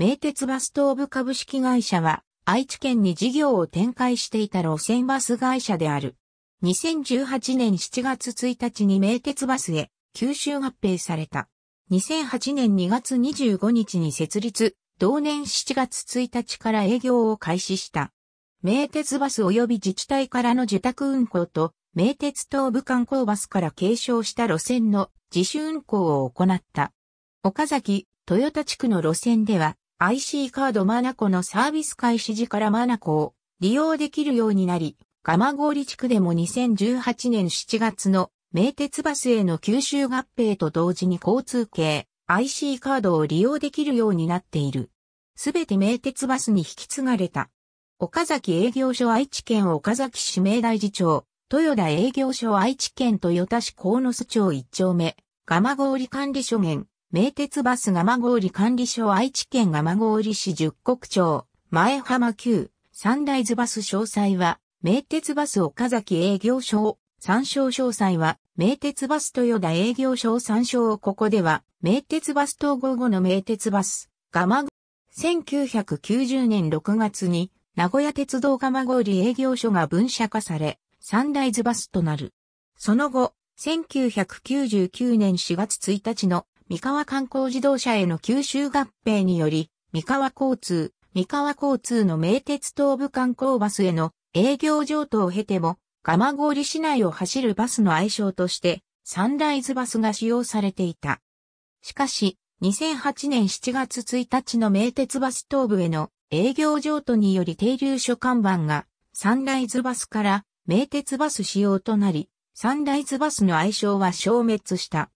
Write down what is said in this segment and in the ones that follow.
名鉄バス東部株式会社は、愛知県に事業を展開していた路線バス会社である。2018年7月1日に名鉄バスへ九州合併された。2008年2月25日に設立、同年7月1日から営業を開始した。名鉄バス及び自治体からの受託運行と、名鉄東部観光バスから継承した路線の自主運行を行った。岡崎、豊田地区の路線では、IC カードマナコのサービス開始時からマナコを利用できるようになり、蒲郡地区でも2018年7月の名鉄バスへの吸収合併と同時に交通系 IC カードを利用できるようになっている。すべて名鉄バスに引き継がれた。岡崎営業所愛知県岡崎市名大事長、豊田営業所愛知県豊田市鴻巣町1丁目、蒲郡管理所限、名鉄バス蒲郡管理所愛知県蒲郡市十国町、前浜旧、サンライズバス詳細は、名鉄バス岡崎営業所、参照詳細は、名鉄バス豊田営業所参照ここでは、名鉄バス統合後の名鉄バス、蒲郡、1990年6月に、名古屋鉄道蒲郡営業所が分社化され、サンライズバスとなる。その後、1999年4月1日の三河観光自動車への吸収合併により、三河交通、三河交通の名鉄東部観光バスへの営業譲渡を経ても、蒲郡市内を走るバスの愛称として、サンライズバスが使用されていた。しかし、2008年7月1日の名鉄バス東部への営業譲渡により停留所看板がサンライズバスから名鉄バス仕様となり、サンライズバスの愛称は消滅した。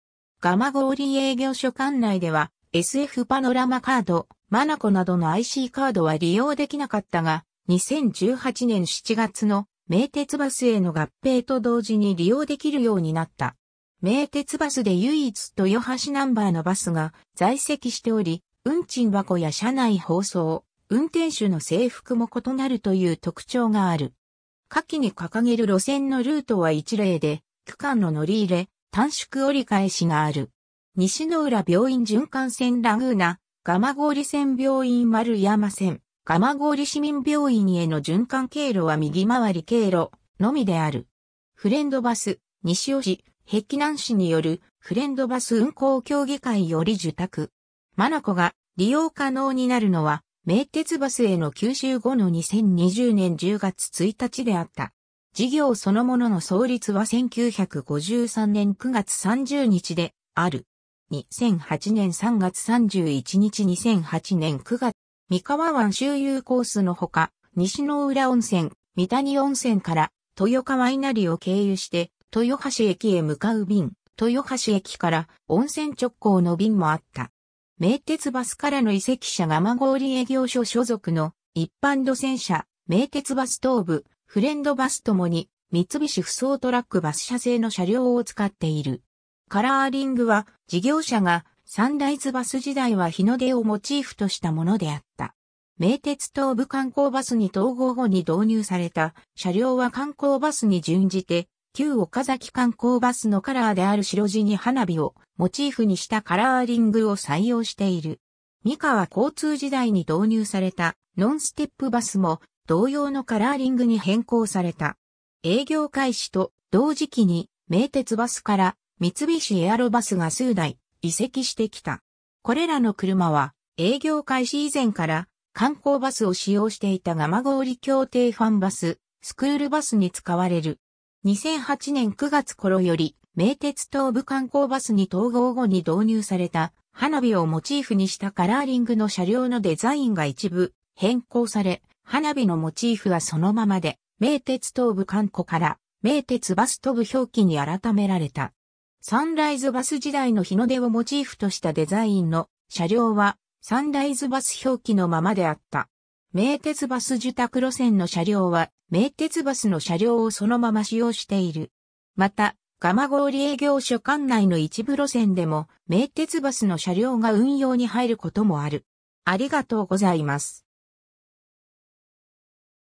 蒲郡営業所管内では SF パノラマカード、マナコなどの IC カードは利用できなかったが、2018年7月の名鉄バスへの合併と同時に利用できるようになった。名鉄バスで唯一豊橋ナンバーのバスが在籍しており、運賃箱や車内放送、運転手の制服も異なるという特徴がある。下記に掲げる路線のルートは一例で、区間の乗り入れ、短縮折り返しがある。西の浦病院循環線ラグーナ、蒲郡線病院丸山線、蒲郡市民病院への循環経路は右回り経路のみである。フレンドバス、西尾市、碧南市によるフレンドバス運行協議会より受託。マナコが利用可能になるのは、名鉄バスへの九収後の2020年10月1日であった。事業そのものの創立は1953年9月30日である。2008年3月31日2008年9月、三河湾周遊コースのほか、西の浦温泉、三谷温泉から豊川稲荷を経由して、豊橋駅へ向かう便、豊橋駅から温泉直行の便もあった。名鉄バスからの移籍者が孫売営業所所属の一般路線車、名鉄バス東部、フレンドバスともに三菱不走トラックバス社製の車両を使っている。カラーリングは事業者がサンライズバス時代は日の出をモチーフとしたものであった。名鉄東部観光バスに統合後に導入された車両は観光バスに準じて旧岡崎観光バスのカラーである白地に花火をモチーフにしたカラーリングを採用している。三河交通時代に導入されたノンステップバスも同様のカラーリングに変更された。営業開始と同時期に名鉄バスから三菱エアロバスが数台移籍してきた。これらの車は営業開始以前から観光バスを使用していた蒲郡協定ファンバス、スクールバスに使われる。2008年9月頃より名鉄東部観光バスに統合後に導入された花火をモチーフにしたカラーリングの車両のデザインが一部変更され、花火のモチーフはそのままで、名鉄東部観光から名鉄バス飛ぶ表記に改められた。サンライズバス時代の日の出をモチーフとしたデザインの車両はサンライズバス表記のままであった。名鉄バス受託路線の車両は名鉄バスの車両をそのまま使用している。また、蒲郡営業所管内の一部路線でも名鉄バスの車両が運用に入ることもある。ありがとうございます。